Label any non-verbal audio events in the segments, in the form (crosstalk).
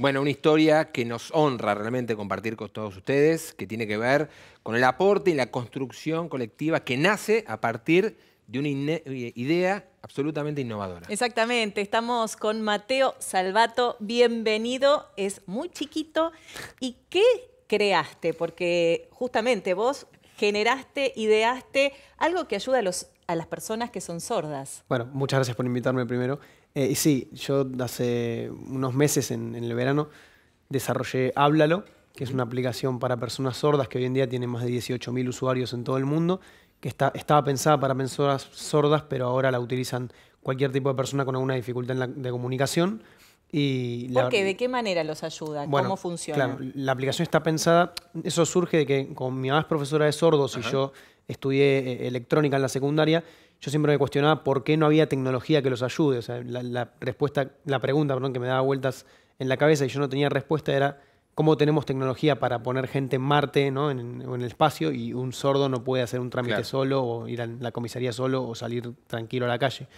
Bueno, una historia que nos honra realmente compartir con todos ustedes, que tiene que ver con el aporte y la construcción colectiva que nace a partir de una eh, idea absolutamente innovadora. Exactamente, estamos con Mateo Salvato, bienvenido, es muy chiquito. ¿Y qué creaste? Porque justamente vos generaste, ideaste algo que ayuda a, los, a las personas que son sordas. Bueno, muchas gracias por invitarme primero. Eh, y sí, yo hace unos meses en, el verano desarrollé Háblalo, que es una aplicación para personas sordas que hoy en día tiene más de 18.000 usuarios en todo el mundo, que está, estaba pensada para personas sordas, pero ahora la utilizan cualquier tipo de persona con alguna dificultad de comunicación. Y ¿Por qué? ¿De qué manera los ayuda? ¿Cómo funciona? Claro, la aplicación está pensada, eso surge de que con mi mamá es profesora de sordos y yo estudié eh, electrónica en la secundaria, yo siempre me cuestionaba por qué no había tecnología que los ayude. O sea, la, respuesta, la pregunta que me daba vueltas en la cabeza y yo no tenía respuesta era cómo tenemos tecnología para poner gente en Marte ¿no? en, el espacio y un sordo no puede hacer un trámite solo o ir a la comisaría solo o salir tranquilo a la calle.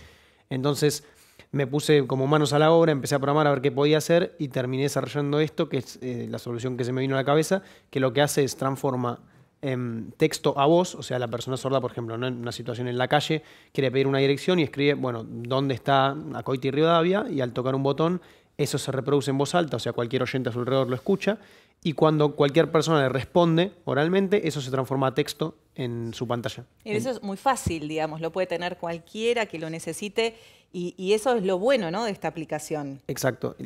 Entonces me puse como manos a la obra, empecé a programar a ver qué podía hacer y terminé desarrollando esto, que es eh, la solución que se me vino a la cabeza, que lo que hace es transforma Em, texto a voz, o sea, la persona sorda, por ejemplo, en una situación en la calle, quiere pedir una dirección y escribe, bueno, ¿dónde está Acoiti y Rivadavia? Y al tocar un botón, eso se reproduce en voz alta, o sea, cualquier oyente a su alrededor lo escucha. Y cuando cualquier persona le responde oralmente, eso se transforma a texto en su pantalla. eso es muy fácil, digamos, lo puede tener cualquiera que lo necesite. Y, y, eso es lo bueno, ¿no? De esta aplicación. Exacto.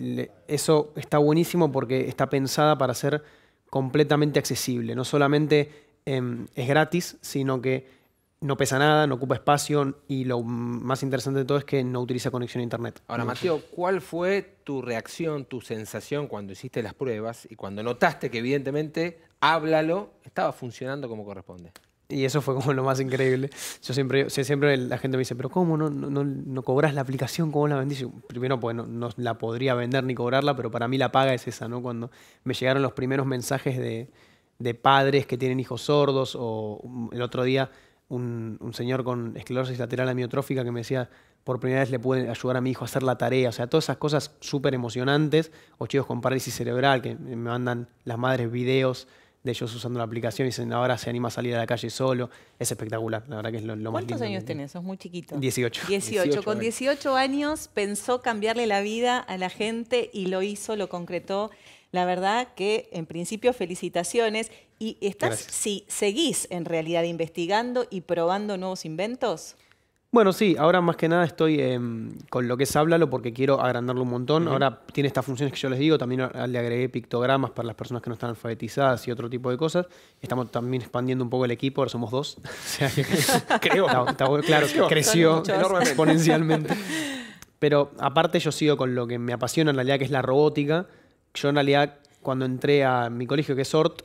eso está buenísimo porque está pensada para ser completamente accesible. No solamente Em, es gratis, sino que no pesa nada, no ocupa espacio y lo más interesante de todo es que no utiliza conexión a internet. Ahora, Mateo, ¿cuál fue tu reacción, tu sensación cuando hiciste las pruebas y cuando notaste que evidentemente háblalo estaba funcionando como corresponde? Y eso fue como lo más increíble. Yo siempre, siempre la gente me dice, pero ¿cómo no, no, cobras la aplicación? ¿Cómo la vendís? primero, pues no, la podría vender ni cobrarla, pero para mí la paga es esa, ¿no? Cuando me llegaron los primeros mensajes de, de padres que tienen hijos sordos o el otro día un, señor con esclerosis lateral amiotrófica que me decía, por primera vez le pude ayudar a mi hijo a hacer la tarea. O sea, todas esas cosas súper emocionantes. O chicos con parálisis cerebral que me mandan las madres videos de ellos usando la aplicación y dicen, ahora se anima a salir a la calle solo. Es espectacular, la verdad que es lo, más ¿Cuántos años tenés? Sos muy chiquito. 18. 18 con 18 años pensó cambiarle la vida a la gente y lo hizo, lo concretó. La verdad que en principio felicitaciones y estás si seguís en realidad investigando y probando nuevos inventos. Bueno, sí, ahora más que nada estoy em, con lo que es háblalo porque quiero agrandarlo un montón. Ahora tiene estas funciones que yo les digo, también le agregué pictogramas para las personas que no están alfabetizadas y otro tipo de cosas. Estamos también expandiendo un poco el equipo, ahora somos dos. (laughs) (laughs) creo. claro, creció exponencialmente. Pero aparte yo sigo con lo que me apasiona en realidad, que es la robótica yo en realidad, cuando entré a mi colegio, que es Sort,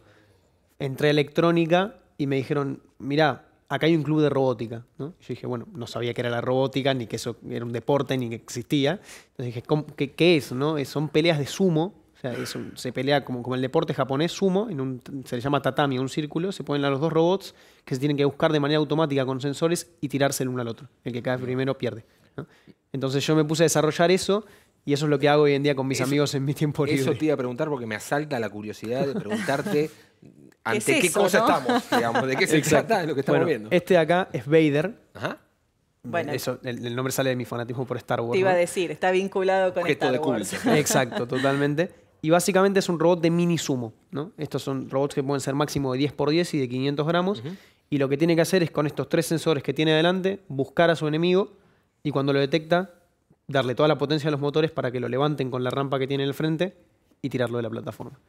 entré a electrónica y me dijeron, mira acá hay un club de robótica. Yo dije, bueno, no sabía que era la robótica, ni que eso era un deporte, ni que existía. Entonces dije, qué, es? ¿no? Son peleas de sumo. se pelea como, como el deporte japonés sumo, en un, se le llama tatami, un círculo, se ponen a los dos robots que se tienen que buscar de manera automática con sensores y tirarse el uno al otro. El que cae primero pierde. Entonces yo me puse a desarrollar eso y eso es lo que hago hoy en día con mis amigos en mi tiempo libre. Eso te iba a preguntar porque me asalta la curiosidad de preguntarte (laughs) ante qué, cosa estamos, digamos, de qué se trata lo que estamos viendo. Este de acá es Vader. Ajá. Bueno, Eso, el, nombre sale de mi fanatismo por Star Wars. Te iba a decir, está vinculado con Star (laughs) Exacto, totalmente. Y básicamente es un robot de mini sumo. ¿no? Estos son robots que pueden ser máximo de 10 x 10 y de 500 gramos. Y lo que tiene que hacer es con estos tres sensores que tiene adelante, buscar a su enemigo y cuando lo detecta, darle toda la potencia a los motores para que lo levanten con la rampa que tiene en el frente y tirarlo de la plataforma.